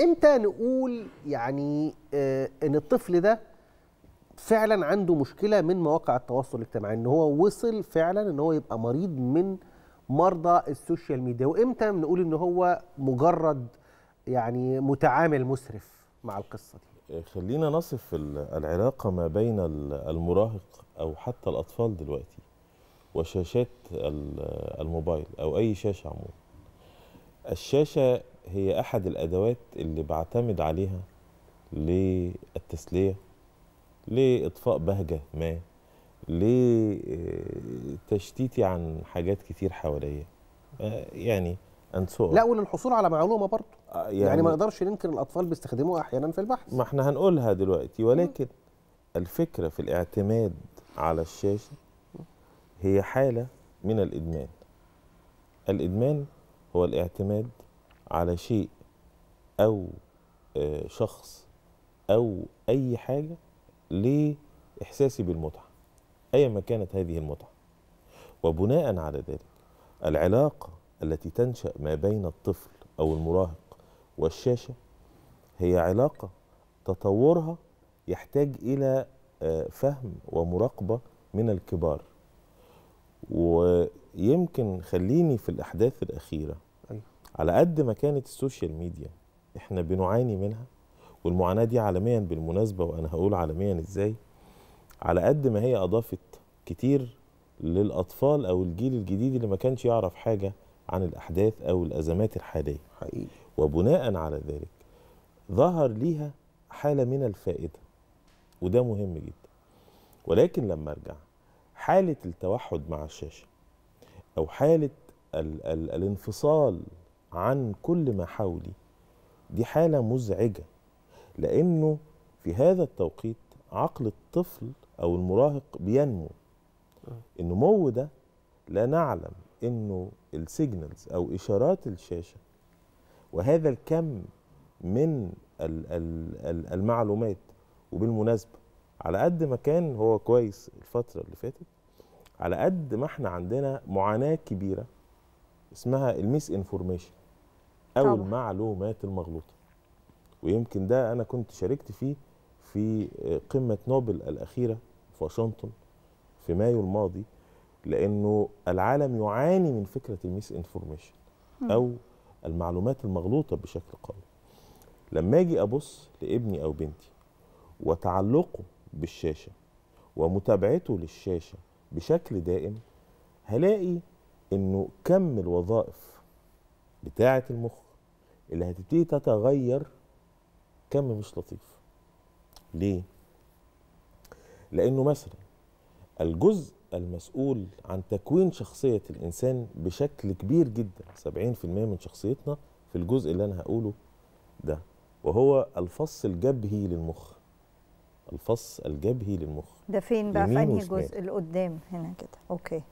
امتى نقول يعني آه، ان الطفل ده فعلا عنده مشكله من مواقع التواصل الاجتماعي ان هو وصل فعلا ان هو يبقى مريض من مرضى السوشيال ميديا وامتى بنقول ان هو مجرد يعني متعامل مسرف مع القصه دي آه، خلينا نصف العلاقه ما بين المراهق او حتى الاطفال دلوقتي وشاشات الموبايل او اي شاشه عموما الشاشه هي احد الادوات اللي بعتمد عليها للتسليه لاطفاء بهجه ما لتشتيتي عن حاجات كتير حواليا آه، يعني انسوق لا وللحصول على معلومه برضه آه، يعني, يعني ما نقدرش ننكر الاطفال بيستخدموها احيانا في البحث ما احنا هنقولها دلوقتي ولكن م. الفكره في الاعتماد على الشاشه هي حاله من الادمان الادمان هو الاعتماد على شيء او آه، شخص او اي حاجه لاحساسي بالمتعه ايا ما كانت هذه المتعه وبناء على ذلك العلاقه التي تنشا ما بين الطفل او المراهق والشاشه هي علاقه تطورها يحتاج الى آه، فهم ومراقبه من الكبار ويمكن خليني في الاحداث الاخيره على قد ما كانت السوشيال ميديا احنا بنعاني منها والمعاناة دي عالميا بالمناسبة وأنا هقول عالميا إزاي على قد ما هي أضافت كتير للأطفال أو الجيل الجديد اللي ما كانش يعرف حاجة عن الأحداث أو الأزمات الحالية حقيقي وبناء على ذلك ظهر ليها حالة من الفائدة وده مهم جدا ولكن لما أرجع حالة التوحد مع الشاشة أو حالة ال ال الانفصال عن كل ما حولي دي حالة مزعجة لأنه في هذا التوقيت عقل الطفل أو المراهق بينمو النمو ده لا نعلم أنه السيجنالز أو إشارات الشاشة وهذا الكم من المعلومات وبالمناسبة على قد ما كان هو كويس الفترة اللي فاتت على قد ما احنا عندنا معاناة كبيرة اسمها الميس انفورميشن او طبعا. المعلومات المغلوطه ويمكن ده انا كنت شاركت فيه في آه، قمه نوبل الاخيره في واشنطن في مايو الماضي لانه العالم يعاني من فكره الميس انفورميشن او المعلومات المغلوطه بشكل قوي لما اجي ابص لابني او بنتي وتعلقه بالشاشه ومتابعته للشاشه بشكل دائم هلاقي انه كم الوظائف بتاعه المخ اللي هتبتدي تتغير كم مش لطيف ليه لانه مثلا الجزء المسؤول عن تكوين شخصيه الانسان بشكل كبير جدا 70% من شخصيتنا في الجزء اللي انا هقوله ده وهو الفص الجبهي للمخ الفص الجبهي للمخ ده فين بقى في انهي جزء القدام هنا كده اوكي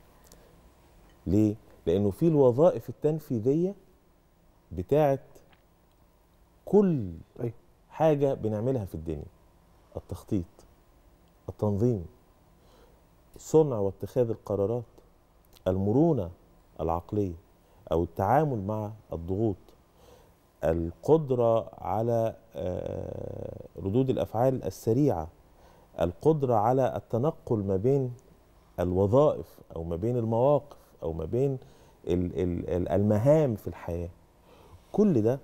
ليه لانه في الوظائف التنفيذيه بتاعت كل حاجه بنعملها في الدنيا التخطيط التنظيم صنع واتخاذ القرارات المرونه العقليه او التعامل مع الضغوط القدره على آه، ردود الافعال السريعه القدره على التنقل ما بين الوظائف او ما بين المواقف او ما بين المهام في الحياه كل ده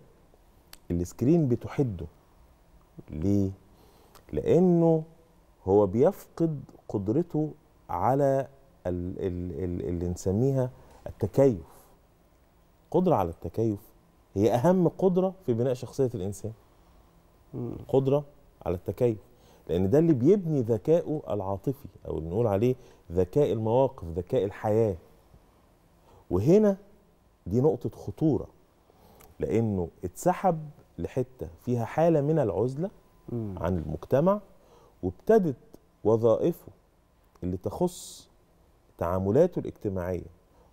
السكرين بتحده ليه؟ لأنه هو بيفقد قدرته على الـ الـ اللي نسميها التكيف قدرة على التكيف هي أهم قدرة في بناء شخصية الإنسان قدرة على التكيف لأن ده اللي بيبني ذكائه العاطفي أو اللي نقول عليه ذكاء المواقف ذكاء الحياة وهنا دي نقطة خطورة لأنه اتسحب لحته فيها حاله من العزله م. عن المجتمع وابتدت وظائفه اللي تخص تعاملاته الاجتماعيه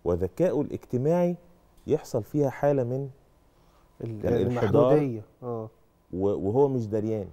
وذكائه الاجتماعي يحصل فيها حاله من الانحدار آه. وهو مش دريان